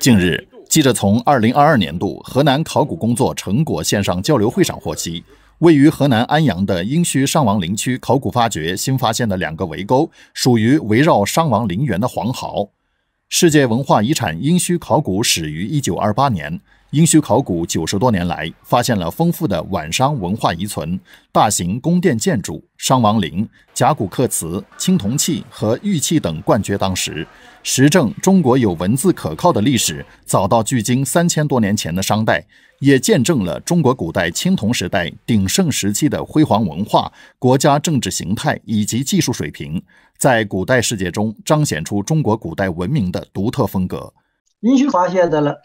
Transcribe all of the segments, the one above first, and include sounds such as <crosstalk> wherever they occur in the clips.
近日，记者从2022年度河南考古工作成果线上交流会上获悉，位于河南安阳的殷墟商王陵区考古发掘新发现的两个围沟，属于围绕商王陵园的黄壕。世界文化遗产殷墟考古始于一九二八年。殷墟考古九十多年来，发现了丰富的晚商文化遗存、大型宫殿建筑、商王陵、甲骨刻瓷、青铜器和玉器等冠绝当时，实证中国有文字可靠的历史早到距今三千多年前的商代，也见证了中国古代青铜时代鼎盛时期的辉煌文化、国家政治形态以及技术水平。在古代世界中彰显出中国古代文明的独特风格。殷墟发现的了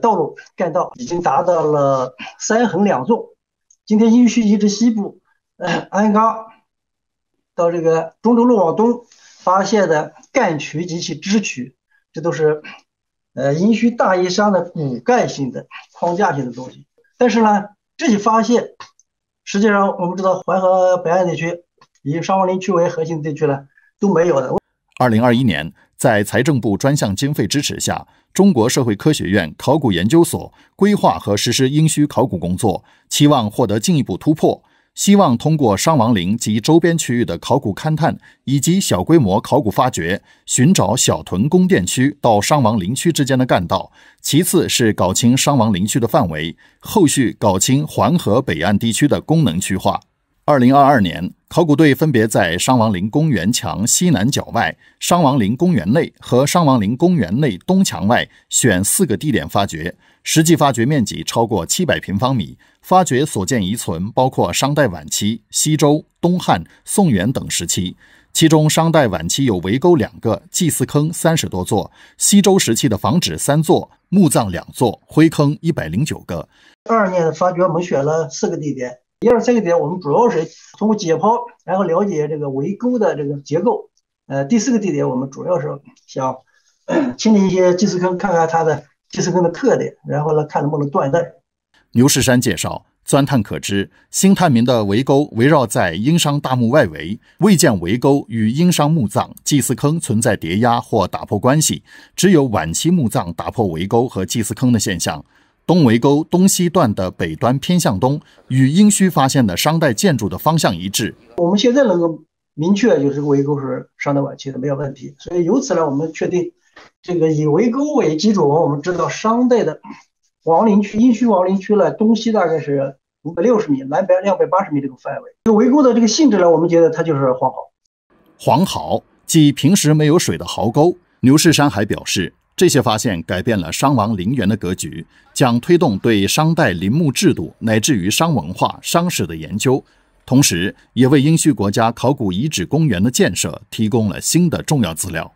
道路干道已经达到了三横两纵。今天殷墟遗址西部，呃，鞍钢到这个中州路往东发现的干渠及其支渠，这都是呃殷墟大邑山的骨干性的框架性的东西。但是呢，这些发现实际上我们知道，淮河北岸地区以商王陵区为核心地区呢。都没有了。二零二一年，在财政部专项经费支持下，中国社会科学院考古研究所规划和实施殷墟考古工作，期望获得进一步突破。希望通过商王陵及周边区域的考古勘探以及小规模考古发掘，寻找小屯宫殿区到商王陵区之间的干道。其次是搞清商王陵区的范围，后续搞清黄河北岸地区的功能区划。二零二二年，考古队分别在商王陵公园墙西南角外、商王陵公园内和商王陵公园内东墙外选四个地点发掘，实际发掘面积超过七百平方米。发掘所见遗存包括商代晚期、西周、东汉、宋元等时期，其中商代晚期有围沟两个、祭祀坑三十多座；西周时期的房址三座、墓葬两座、灰坑一百零九个。二二年发掘，我们选了四个地点。一二三个点，我们主要是通过解剖，然后了解这个围沟的这个结构。呃，第四个地点，我们主要是想 <clears throat> 清理一些祭祀坑，看看它的祭祀坑的特点，然后呢，看能不能断代。牛士山介绍，钻探可知，新探明的围沟围绕在殷商大墓外围，未见围沟与殷商墓葬、祭祀坑存在叠压或打破关系，只有晚期墓葬打破围沟和祭祀坑的现象。东围沟东西段的北端偏向东，与殷墟发现的商代建筑的方向一致。我们现在能够明确，就是围沟是商代晚期的，没有问题。所以由此呢，我们确定这个以围沟为基础，我们知道商代的王陵区，殷墟王陵区呢，东西大概是五百六十米，南北两百八十米这个范围。这围沟的这个性质呢，我们觉得它就是黄壕。黄壕即平时没有水的壕沟。牛士山还表示。这些发现改变了商王陵园的格局，将推动对商代陵墓制度乃至于商文化、商史的研究，同时也为殷墟国家考古遗址公园的建设提供了新的重要资料。